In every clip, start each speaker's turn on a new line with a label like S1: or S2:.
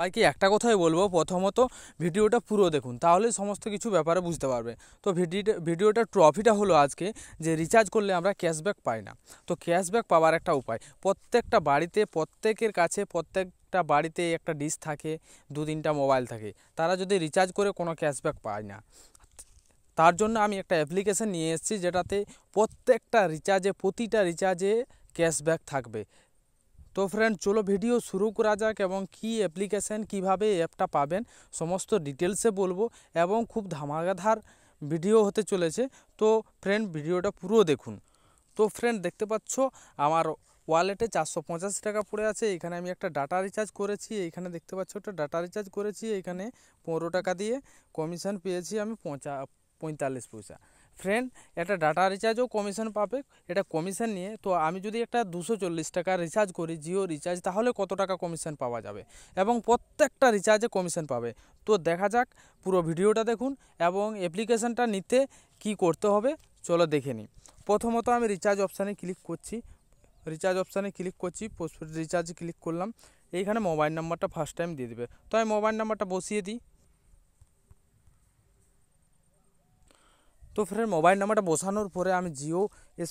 S1: সবাইকে একটা কথাই বলবো প্রথমত ভিডিওটা পুরো দেখুন তাহলে সমস্ত কিছু ব্যাপারে বুঝতে পারবে তো ভিডিওটা ভিডিওটার ট্রফিটা হলো আজকে যে রিচার্জ করলে আমরা ক্যাশব্যাক পাই না তো ক্যাশব্যাক পাওয়ার একটা উপায় প্রত্যেকটা বাড়িতে প্রত্যেকের কাছে প্রত্যেক একটা বাড়িতে একটা ডিশ থাকে দু তিনটা মোবাইল থাকে তারা যদি রিচার্জ করে কোনো ক্যাশব্যাক পায় না তার জন্য আমি একটা অ্যাপ্লিকেশান নিয়ে এসেছি যেটাতে প্রত্যেকটা রিচার্জে প্রতিটা রিচার্জে ক্যাশব্যাক থাকবে তো ফ্রেন্ড চলো ভিডিও শুরু করা যাক এবং কি অ্যাপ্লিকেশান কিভাবে অ্যাপটা পাবেন সমস্ত ডিটেলসে বলবো এবং খুব ধামাকাধার ভিডিও হতে চলেছে তো ফ্রেন্ড ভিডিওটা পুরো দেখুন তো ফ্রেন্ড দেখতে পাচ্ছ আমার ওয়ালেটে চারশো পঁচাশি টাকা পড়ে আছে এখানে আমি একটা ডাটা রিচার্জ করেছি এখানে দেখতে পাচ্ছ একটা ডাটা রিচার্জ করেছি এখানে পনেরো টাকা দিয়ে কমিশন পেয়েছি আমি পঁচা পঁয়তাল্লিশ পয়সা ফ্রেন্ড এটা ডাটা রিচার্জও কমিশন পাবে এটা কমিশন নিয়ে তো আমি যদি একটা দুশো চল্লিশ টাকা রিচার্জ করি জিও রিচার্জ তাহলে কত টাকা কমিশন পাওয়া যাবে এবং প্রত্যেকটা রিচার্জে কমিশন পাবে তো দেখা যাক পুরো ভিডিওটা দেখুন এবং অ্যাপ্লিকেশানটা নিতে কি করতে হবে চলো দেখে নিই প্রথমত আমি রিচার্জ অপশানে ক্লিক করছি রিচার্জ অপশানে ক্লিক করছি পোস্টপেড রিচার্জ ক্লিক করলাম এইখানে মোবাইল নাম্বারটা ফার্স্ট টাইম দিয়ে দেবে তো আমি মোবাইল নাম্বারটা বসিয়ে দিই তো ফ্রেন্ড মোবাইল নাম্বারটা বসানোর পরে আমি জিও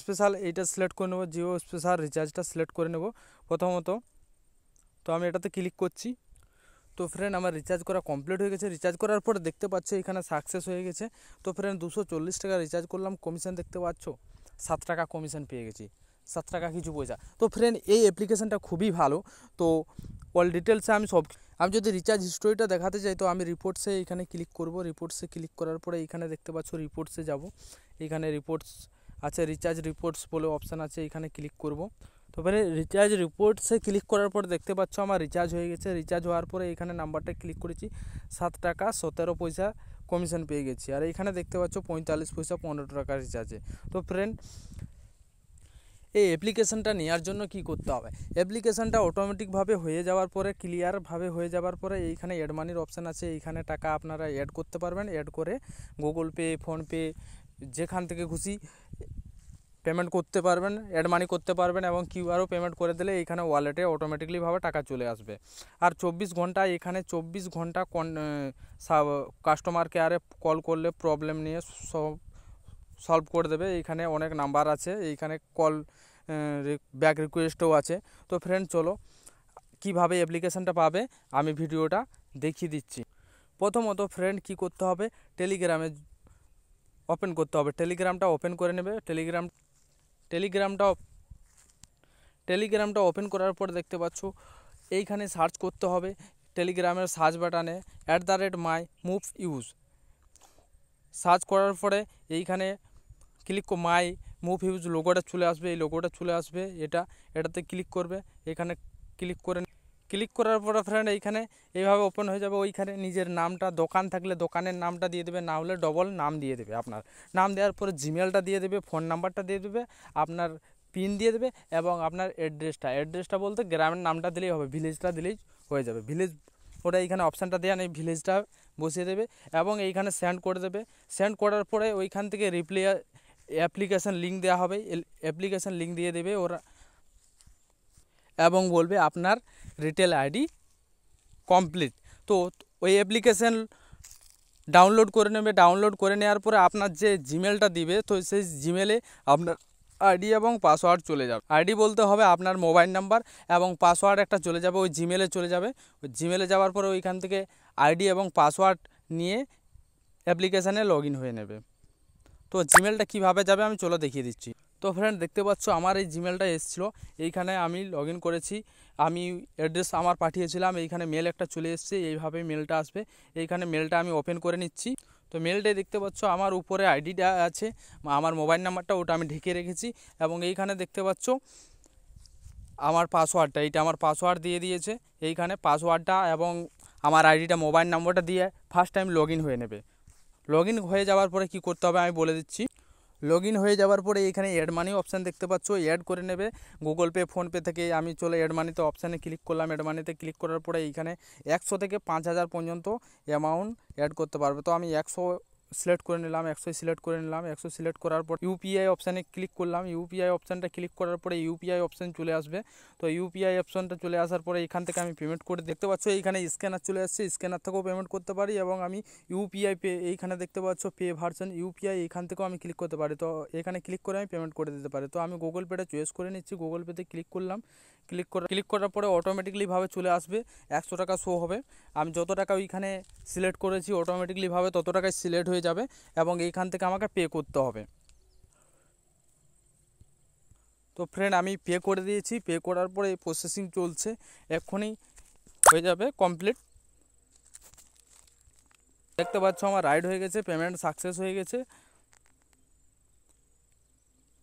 S1: স্পেশাল এইটা সিলেক্ট করে নেবো জিও স্পেশাল রিচার্জটা সিলেক্ট করে নেব প্রথমত তো আমি এটাতে ক্লিক করছি তো ফ্রেন্ড আমার রিচার্জ করা কমপ্লিট হয়ে গেছে রিচার্জ করার পরে দেখতে পাচ্ছ এখানে সাকসেস হয়ে গেছে তো ফ্রেন্ড দুশো টাকা রিচার্জ করলাম কমিশন দেখতে পাচ্ছ সাত টাকা কমিশন পেয়ে গেছি সাত টাকা কিছু পয়সা তো ফ্রেন্ড এই অ্যাপ্লিকেশনটা খুবই ভালো তো অল ডিটেলসে আমি সব আমি যদি রিচার্জ হিস্টোরিটা দেখাতে চাই তো আমি রিপোর্টসে এখানে ক্লিক করব রিপোর্টসে ক্লিক করার পরে এখানে দেখতে পাচ্ছ রিপোর্টসে যাব এখানে রিপোর্টস আছে রিচার্জ রিপোর্টস বলে অপশান আছে এখানে ক্লিক করব তো ফ্রেন্ড রিচার্জ রিপোর্টসে ক্লিক করার পর দেখতে পাচ্ছ আমার রিচার্জ হয়ে গেছে রিচার্জ হওয়ার পরে এখানে নাম্বারটা ক্লিক করেছি সাত টাকা সতেরো পয়সা কমিশন পেয়ে গেছি আর এখানে দেখতে পাচ্ছ পঁয়তাল্লিশ পয়সা পনেরো টাকা রিচার্জে তো ফ্রেন্ড এই অ্যাপ্লিকেশানটা নেওয়ার জন্য কি করতে হবে অ্যাপ্লিকেশানটা অটোমেটিকভাবে হয়ে যাওয়ার পরে ক্লিয়ারভাবে হয়ে যাওয়ার পরে এইখানে অ্যাড মানির অপশান আছে এইখানে টাকা আপনারা অ্যাড করতে পারবেন অ্যাড করে গুগল পে ফোনপে যেখান থেকে খুশি পেমেন্ট করতে পারবেন অ্যাড মানি করতে পারবেন এবং কিউআরও পেমেন্ট করে দিলে এখানে ওয়ালেটে অটোমেটিকলিভাবে টাকা চলে আসবে আর চব্বিশ ঘন্টা এখানে চব্বিশ ঘন্টা কন কাস্টমার কেয়ারে কল করলে প্রবলেম নিয়ে সব সলভ করে দেবে এইখানে অনেক নাম্বার আছে এইখানে কল ব্যাক রিকোয়েস্টও আছে তো ফ্রেন্ড চলো কিভাবে অ্যাপ্লিকেশানটা পাবে আমি ভিডিওটা দেখিয়ে দিচ্ছি প্রথমত ফ্রেন্ড কি করতে হবে টেলিগ্রামে ওপেন করতে হবে টেলিগ্রামটা ওপেন করে নেবে টেলিগ্রাম টেলিগ্রামটা টেলিগ্রামটা ওপেন করার পর দেখতে পাচ্ছ এইখানে সার্চ করতে হবে টেলিগ্রামের সার্চ বাটানে at the rate my move use search করার পরে এইখানে ক্লিক মাই মুভ হিউজ লোগোটা চলে আসবে এই লোগোটা চলে আসবে এটা এটাতে ক্লিক করবে এখানে ক্লিক করে ক্লিক করার পরে ফ্রেন্ড এইখানে এইভাবে ওপেন হয়ে যাবে ওইখানে নিজের নামটা দোকান থাকলে দোকানের নামটা দিয়ে দেবে না হলে ডবল নাম দিয়ে দেবে আপনার নাম দেওয়ার পরে জিমেলটা দিয়ে দেবে ফোন নাম্বারটা দিয়ে দেবে আপনার পিন দিয়ে দেবে এবং আপনার অ্যাড্রেসটা অ্যাড্রেসটা বলতে গ্রামের নামটা দিলেই হবে ভিলেজটা দিলেই হয়ে যাবে ভিলেজ ওটা এইখানে অপশানটা দেওয়া নেই ভিলেজটা বসিয়ে দেবে এবং এইখানে সেন্ড করে দেবে সেন্ড করার পরে ওইখান থেকে রিপ্লাই অ্যাপ্লিকেশান লিঙ্ক দেওয়া হবে অ্যাপ্লিকেশান লিঙ্ক দিয়ে দেবে ওরা এবং বলবে আপনার রিটেল আইডি কমপ্লিট তো ওই অ্যাপ্লিকেশান ডাউনলোড করে নেবে ডাউনলোড করে নেওয়ার পরে আপনার যে জিমেলটা দিবে তো সেই জিমেলে আপনার আইডি এবং পাসওয়ার্ড চলে যাবে আইডি বলতে হবে আপনার মোবাইল নাম্বার এবং পাসওয়ার্ড একটা চলে যাবে ওই জিমেলে চলে যাবে ওই জিমেলে যাওয়ার পরে ওইখান থেকে আইডি এবং পাসওয়ার্ড নিয়ে অ্যাপ্লিকেশানে লগ হয়ে নেবে তো জিমেলটা কীভাবে যাবে আমি চলে দেখিয়ে দিচ্ছি তো ফ্রেন্ড দেখতে পাচ্ছ আমার এই জিমেলটা এসেছিলো এইখানে আমি লগ করেছি আমি অ্যাড্রেস আমার পাঠিয়েছিলাম এইখানে মেল একটা চলে এসছে এইভাবে মেলটা আসবে এইখানে মেলটা আমি ওপেন করে নিচ্ছি তো মেলটাই দেখতে পাচ্ছ আমার উপরে আইডিটা আছে আমার মোবাইল নাম্বারটা ওটা আমি ঢেকে রেখেছি এবং এইখানে দেখতে পাচ্ছ আমার পাসওয়ার্ডটা এইটা আমার পাসওয়ার্ড দিয়ে দিয়েছে এইখানে পাসওয়ার্ডটা এবং আমার আইডিটা মোবাইল নম্বরটা দিয়ে ফার্স্ট টাইম লগ হয়ে নেবে লগ ইন হয়ে যাওয়ার পরে কি করতে হবে আমি বলে দিচ্ছি লগ হয়ে যাওয়ার পরে এখানে অ্যাড মানি অপশান দেখতে পাচ্ছ অ্যাড করে নেবে গুগল পে ফোনপে থেকে আমি চলে অ্যাড মানিতে অপশানে ক্লিক করলাম অ্যাড মানিতে ক্লিক করার পরে এইখানে একশো থেকে পাঁচ হাজার পর্যন্ত অ্যামাউন্ট অ্যাড করতে পারবে তো আমি একশো সিলেক্ট করে নিলাম একশো সিলেক্ট করে নিলাম একশো সিলেক্ট করার পর ইউপিআই অপশানে ক্লিক করলাম ইউপিআই অপশানটা ক্লিক করার পরে ইউপিআই অপশান চলে আসবে তো ইউপিআই অপশানটা চলে আসার পরে এখান থেকে আমি পেমেন্ট করে দেখতে পাচ্ছ এইখানে স্ক্যানার চলে আসছে স্ক্যানার থেকেও পেমেন্ট করতে পারি এবং আমি ইউপিআই পে এইখানে দেখতে পাচ্ছ পে ভার্সন ইউপিআই এইখান থেকেও আমি ক্লিক করতে পারি তো এখানে ক্লিক করে আমি পেমেন্ট করে দিতে পারি তো আমি গুগল পেটা চয়েস করে নিচ্ছি গুগল পেতে ক্লিক করলাম ক্লিক করে ক্লিক করার পরে অটোমেটিকলিভাবে চলে আসবে একশো টাকা শো হবে আমি যত টাকা ওইখানে সিলেক্ট করেছি অটোমেটিকলিভাবে তত টাকায় সিলেক্ট হয়ে যাবে এবং এইখান থেকে আমাকে পে করতে হবে তো ফ্রেন্ড আমি পে করে দিয়েছি পে করার পরে প্রসেসিং চলছে এক্ষুনি হয়ে যাবে কমপ্লিট দেখতে পাচ্ছ আমার রাইড হয়ে গেছে পেমেন্ট সাকসেস হয়ে গেছে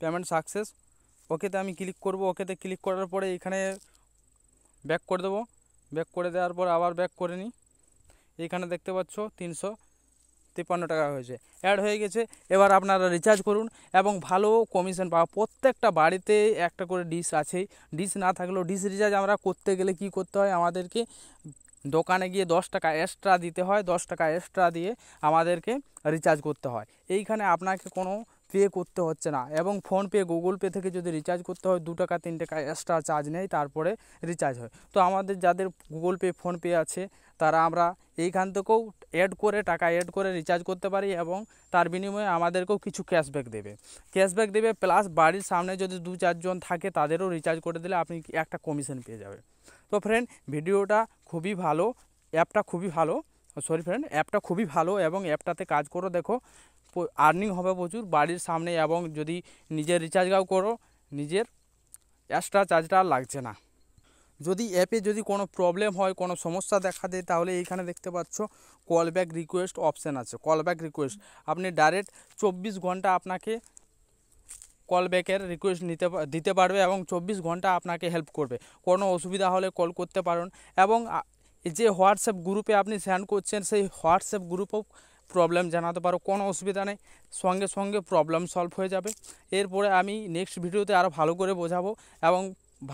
S1: পেমেন্ট সাকসেস ওকেতে আমি ক্লিক করব ওকেতে ক্লিক করার পরে এখানে ব্যাক করে দেবো ব্যাক করে দেওয়ার পর আবার ব্যাক করে নিই এইখানে দেখতে পাচ্ছ তিনশো তিপ্পান্ন টাকা হয়েছে অ্যাড হয়ে গেছে এবার আপনারা রিচার্জ করুন এবং ভালো কমিশন পাওয়া প্রত্যেকটা বাড়িতে একটা করে ডিশ আছেই ডিশ না থাকলেও ডিশ রিচার্জ আমরা করতে গেলে কি করতে হয় আমাদেরকে দোকানে গিয়ে দশ টাকা এক্সট্রা দিতে হয় দশ টাকা এক্সট্রা দিয়ে আমাদেরকে রিচার্জ করতে হয় এইখানে আপনাকে কোনো পে করতে হচ্ছে না এবং ফোনপে গুগল পে থেকে যদি রিচার্জ করতে হয় দু টাকা তিন টাকা এক্সট্রা চার্জ নেয় তারপরে রিচার্জ হয় তো আমাদের যাদের গুগল পে ফোনপে আছে তারা আমরা এইখান থেকেও অ্যাড করে টাকা অ্যাড করে রিচার্জ করতে পারি এবং তার বিনিময়ে আমাদেরকেও কিছু ক্যাশব্যাক দেবে ক্যাশব্যাক দেবে প্লাস বাড়ির সামনে যদি দু চারজন থাকে তাদেরও রিচার্জ করে দিলে আপনি একটা কমিশন পেয়ে যাবে তো ফ্রেন্ড ভিডিওটা খুবই ভালো অ্যাপটা খুবই ভালো সরি ফ্রেন্ড অ্যাপটা খুবই ভালো এবং অ্যাপটাতে কাজ করো দেখো আর্নিং হবে প্রচুর বাড়ির সামনে এবং যদি নিজের রিচার্জটাও করো নিজের এক্সট্রা চার্জটা আর লাগছে না যদি অ্যাপে যদি কোনো প্রবলেম হয় কোনো সমস্যা দেখা দেয় তাহলে এইখানে দেখতে পাচ্ছ কল ব্যাক রিকোয়েস্ট অপশান আছে কল ব্যাক রিকোয়েস্ট আপনি ডাইরেক্ট চব্বিশ ঘন্টা আপনাকে কল ব্যাকের রিকোয়েস্ট নিতে দিতে পারবে এবং চব্বিশ ঘন্টা আপনাকে হেল্প করবে কোনো অসুবিধা হলে কল করতে পারেন এবং যে হোয়াটসঅ্যাপ গ্রুপে আপনি সেন্ড করছেন সেই হোয়াটসঅ্যাপ গ্রুপও প্রবলেম জানাতে পারো কোনো অসুবিধা নেই সঙ্গে সঙ্গে প্রবলেম সলভ হয়ে যাবে এরপরে আমি নেক্সট ভিডিওতে আরও ভালো করে বোঝাবো এবং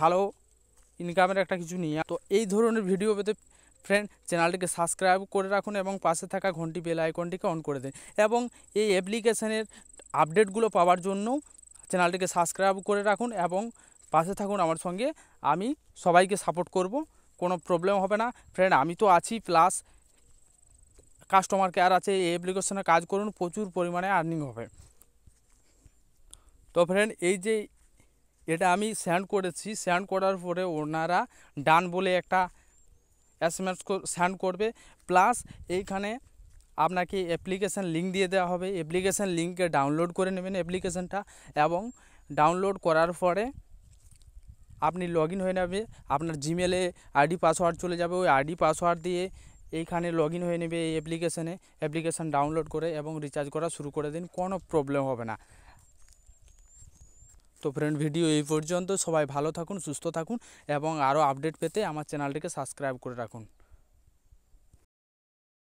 S1: ভালো ইনকামের একটা কিছু নিয়ে তো এই ধরনের ভিডিও পেতে ফ্রেন্ড চ্যানেলটিকে সাবস্ক্রাইব করে রাখুন এবং পাশে থাকা ঘন্টি বেল আইকনটিকে অন করে দিন এবং এই অ্যাপ্লিকেশানের আপডেটগুলো পাওয়ার জন্য চ্যানেলটিকে সাবস্ক্রাইব করে রাখুন এবং পাশে থাকুন আমার সঙ্গে আমি সবাইকে সাপোর্ট করব কোনো প্রবলেম হবে না ফ্রেন্ড আমি তো আছি প্লাস কাস্টমার কেয়ার আছে এই অ্যাপ্লিকেশনে কাজ করুন প্রচুর পরিমাণে আর্নিং হবে তো ফ্রেন্ড এই যে এটা আমি স্যান্ড করেছি স্যান্ড করার পরে ওনারা ডান বলে একটা এসএমএস স্যান্ড করবে প্লাস এইখানে আপনাকে অ্যাপ্লিকেশান লিঙ্ক দিয়ে দেওয়া হবে অ্যাপ্লিকেশান লিঙ্কে ডাউনলোড করে নেবেন অ্যাপ্লিকেশানটা এবং ডাউনলোড করার পরে আপনি লগ ইন হয়ে নেবে আপনার জিমেলে আইডি পাসওয়ার্ড চলে যাবে ওই আইডি পাসওয়ার্ড দিয়ে এইখানে লগ ইন হয়ে নেবে এই অ্যাপ্লিকেশানে অ্যাপ্লিকেশান ডাউনলোড করে এবং রিচার্জ করা শুরু করে দিন কোনো প্রবলেম হবে না তো ফ্রেন্ড ভিডিও এই পর্যন্ত সবাই ভালো থাকুন সুস্থ থাকুন এবং আরও আপডেট পেতে আমার চ্যানেলটিকে সাবস্ক্রাইব করে রাখুন